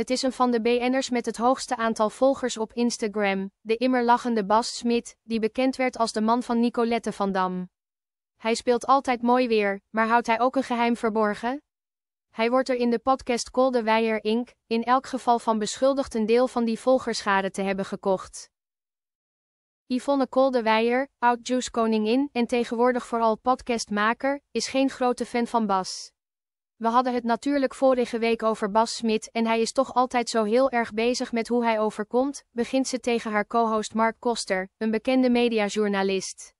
Het is een van de BN'ers met het hoogste aantal volgers op Instagram, de immer lachende Bas Smit, die bekend werd als de man van Nicolette van Dam. Hij speelt altijd mooi weer, maar houdt hij ook een geheim verborgen? Hij wordt er in de podcast de Weijer Inc. in elk geval van beschuldigd een deel van die volgerschade te hebben gekocht. Yvonne Koldewijer, oud-juice koningin en tegenwoordig vooral podcastmaker, is geen grote fan van Bas. We hadden het natuurlijk vorige week over Bas Smit en hij is toch altijd zo heel erg bezig met hoe hij overkomt, begint ze tegen haar co-host Mark Koster, een bekende mediajournalist.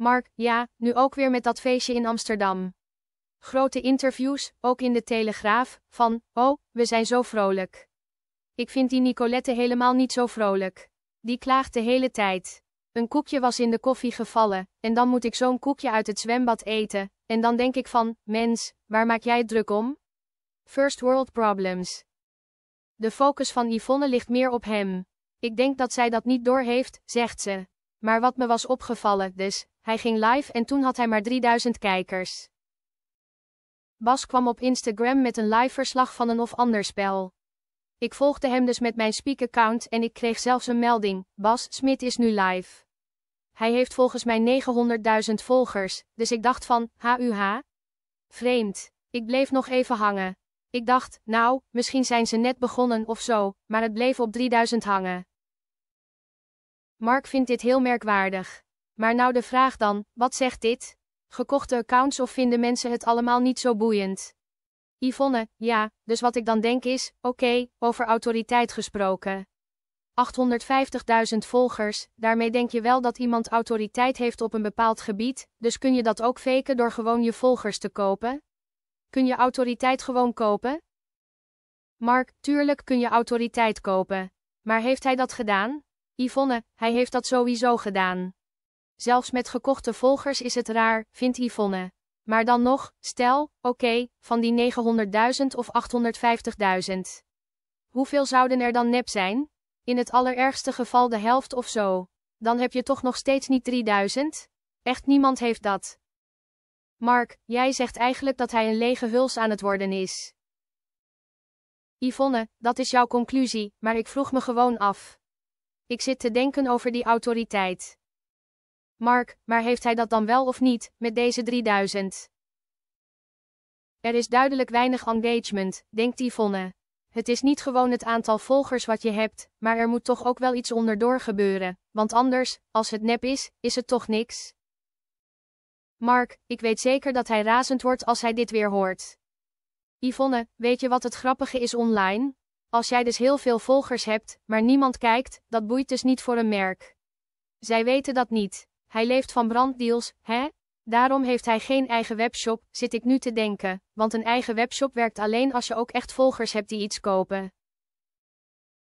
Mark, ja, nu ook weer met dat feestje in Amsterdam. Grote interviews, ook in de Telegraaf, van, oh, we zijn zo vrolijk. Ik vind die Nicolette helemaal niet zo vrolijk. Die klaagt de hele tijd. Een koekje was in de koffie gevallen, en dan moet ik zo'n koekje uit het zwembad eten, en dan denk ik van, mens, waar maak jij het druk om? First world problems. De focus van Yvonne ligt meer op hem. Ik denk dat zij dat niet doorheeft, zegt ze. Maar wat me was opgevallen, dus, hij ging live en toen had hij maar 3000 kijkers. Bas kwam op Instagram met een live verslag van een of ander spel. Ik volgde hem dus met mijn speak-account en ik kreeg zelfs een melding, Bas Smit is nu live. Hij heeft volgens mij 900.000 volgers, dus ik dacht van, huh. Vreemd. Ik bleef nog even hangen. Ik dacht, nou, misschien zijn ze net begonnen of zo, maar het bleef op 3000 hangen. Mark vindt dit heel merkwaardig. Maar nou de vraag dan, wat zegt dit? Gekochte accounts of vinden mensen het allemaal niet zo boeiend? Yvonne, ja, dus wat ik dan denk is, oké, over autoriteit gesproken. 850.000 volgers, daarmee denk je wel dat iemand autoriteit heeft op een bepaald gebied, dus kun je dat ook faken door gewoon je volgers te kopen? Kun je autoriteit gewoon kopen? Mark, tuurlijk kun je autoriteit kopen. Maar heeft hij dat gedaan? Yvonne, hij heeft dat sowieso gedaan. Zelfs met gekochte volgers is het raar, vindt Yvonne. Maar dan nog, stel, oké, van die 900.000 of 850.000. Hoeveel zouden er dan nep zijn? in het allerergste geval de helft of zo. Dan heb je toch nog steeds niet 3000? Echt niemand heeft dat. Mark, jij zegt eigenlijk dat hij een lege huls aan het worden is. Yvonne, dat is jouw conclusie, maar ik vroeg me gewoon af. Ik zit te denken over die autoriteit. Mark, maar heeft hij dat dan wel of niet, met deze 3000? Er is duidelijk weinig engagement, denkt Yvonne. Het is niet gewoon het aantal volgers wat je hebt, maar er moet toch ook wel iets onderdoor gebeuren, want anders, als het nep is, is het toch niks. Mark, ik weet zeker dat hij razend wordt als hij dit weer hoort. Yvonne, weet je wat het grappige is online? Als jij dus heel veel volgers hebt, maar niemand kijkt, dat boeit dus niet voor een merk. Zij weten dat niet. Hij leeft van branddeals, hè? Daarom heeft hij geen eigen webshop, zit ik nu te denken, want een eigen webshop werkt alleen als je ook echt volgers hebt die iets kopen.